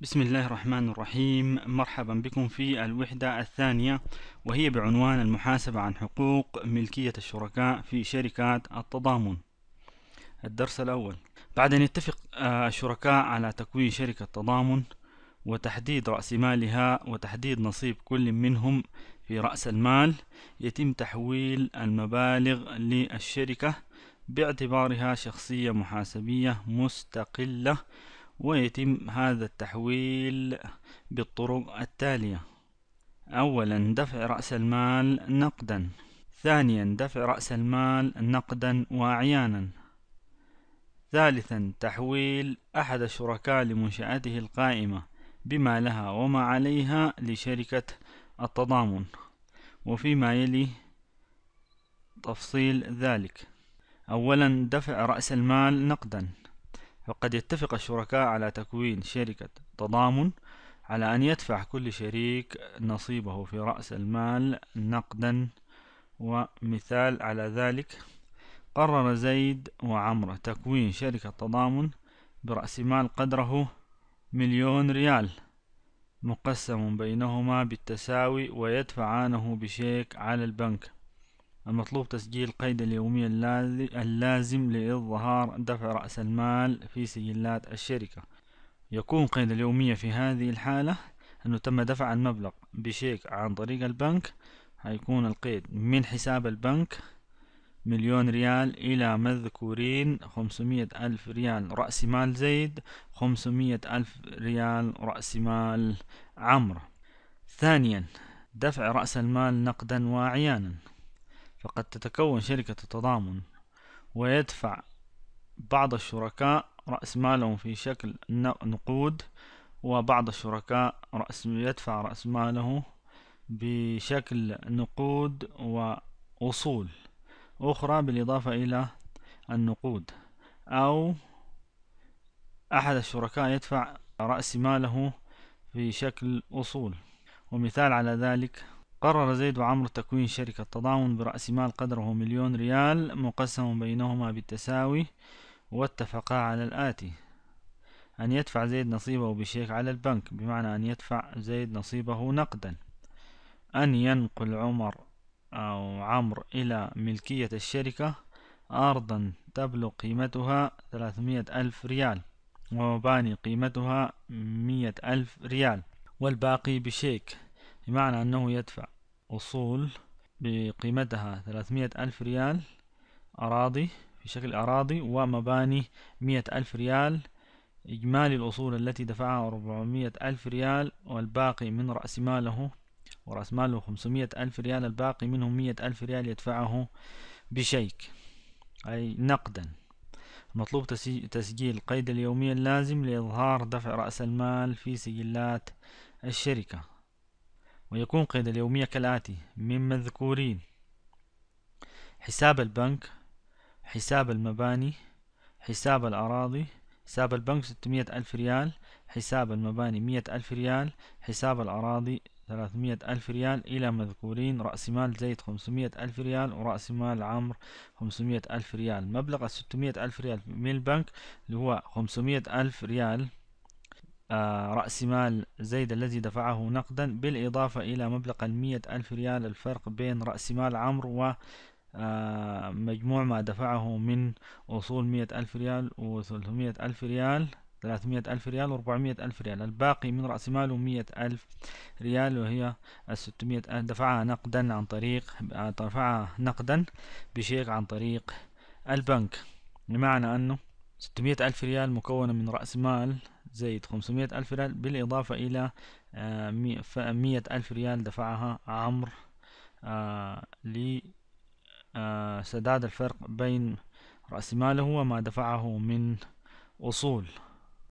بسم الله الرحمن الرحيم مرحبا بكم في الوحدة الثانية وهي بعنوان المحاسبة عن حقوق ملكية الشركاء في شركات التضامن الدرس الأول بعد أن يتفق آه، الشركاء على تكوين شركة تضامن وتحديد رأس مالها وتحديد نصيب كل منهم في رأس المال يتم تحويل المبالغ للشركة باعتبارها شخصية محاسبية مستقلة ويتم هذا التحويل بالطرق التالية أولا دفع رأس المال نقدا ثانيا دفع رأس المال نقدا وأعيانا ثالثا تحويل أحد الشركاء لمنشأته القائمة بما لها وما عليها لشركة التضامن وفيما يلي تفصيل ذلك أولا دفع رأس المال نقدا وقد يتفق الشركاء على تكوين شركة تضامن على أن يدفع كل شريك نصيبه في رأس المال نقدا ومثال على ذلك قرر زيد وعمرة تكوين شركة تضامن برأس مال قدره مليون ريال مقسم بينهما بالتساوي ويدفعانه بشيك على البنك المطلوب تسجيل قيد اليومي اللازم لإظهار دفع رأس المال في سجلات الشركة يكون قيد اليومية في هذه الحالة أنه تم دفع المبلغ بشيك عن طريق البنك هيكون القيد من حساب البنك مليون ريال إلى مذكورين خمسمية ألف ريال رأس مال زيد خمسمية ألف ريال رأس مال عمرو ثانيا دفع رأس المال نقدا وأعيانا فقد تتكون شركة التضامن ويدفع بعض الشركاء رأس مالهم في شكل نقود وبعض الشركاء رأس يدفع رأس ماله بشكل نقود وأصول أخرى بالإضافة إلى النقود أو أحد الشركاء يدفع رأس ماله في شكل أصول ومثال على ذلك قرر زيد وعمرو تكوين شركة تضامن برأس مال قدره مليون ريال مقسم بينهما بالتساوي واتفقا على الآتي أن يدفع زيد نصيبه بشيك على البنك بمعنى أن يدفع زيد نصيبه نقدا أن ينقل عمر أو عمرو إلى ملكية الشركة أرضا تبلغ قيمتها ثلاثمية ألف ريال ومباني قيمتها مية ألف ريال والباقي بشيك بمعنى أنه يدفع أصول بقيمتها 300 ألف ريال أراضي في شكل أراضي ومباني 100 ألف ريال إجمالي الأصول التي دفعها 400 ألف ريال والباقي من رأس ماله ورأس ماله 500 ألف ريال الباقي منه 100 ألف ريال يدفعه بشيك أي نقدا مطلوب تسجيل قيد اليومية اللازم لإظهار دفع رأس المال في سجلات الشركة ويكون قيد اليومية كالآتي من مذكورين حساب البنك حساب المباني حساب الأراضي حساب البنك ستمية ألف ريال حساب المباني مية ألف ريال حساب الأراضي ثلاثمية ألف ريال إلى مذكورين رأس مال زيد خمسمية ألف ريال ورأس مال عمر خمسمية ألف ريال مبلغ الستمية ألف ريال من البنك اللي هو خمسمية ألف ريال آه، رأس مال زيد الذي دفعه نقدا بالإضافة إلى مبلغ المية ألف ريال الفرق بين رأس مال عمرو ومجموع آه، ما دفعه من أصول مية ألف ريال وثلاثمية ألف ريال ثلاثمية ألف ريال وأربعمية ألف ريال الباقي من رأس ماله مية ألف ريال وهي الستمية ألف آه، دفعها نقدا عن طريق دفعها نقدا بشيك عن طريق البنك بمعنى أنه ستمية ألف ريال مكونة من رأس مال زائد 500 ألف ريال بالإضافة إلى آه، مية ألف ريال دفعها عمرو آه، لسداد آه، الفرق بين رأس ماله وما دفعه من أصول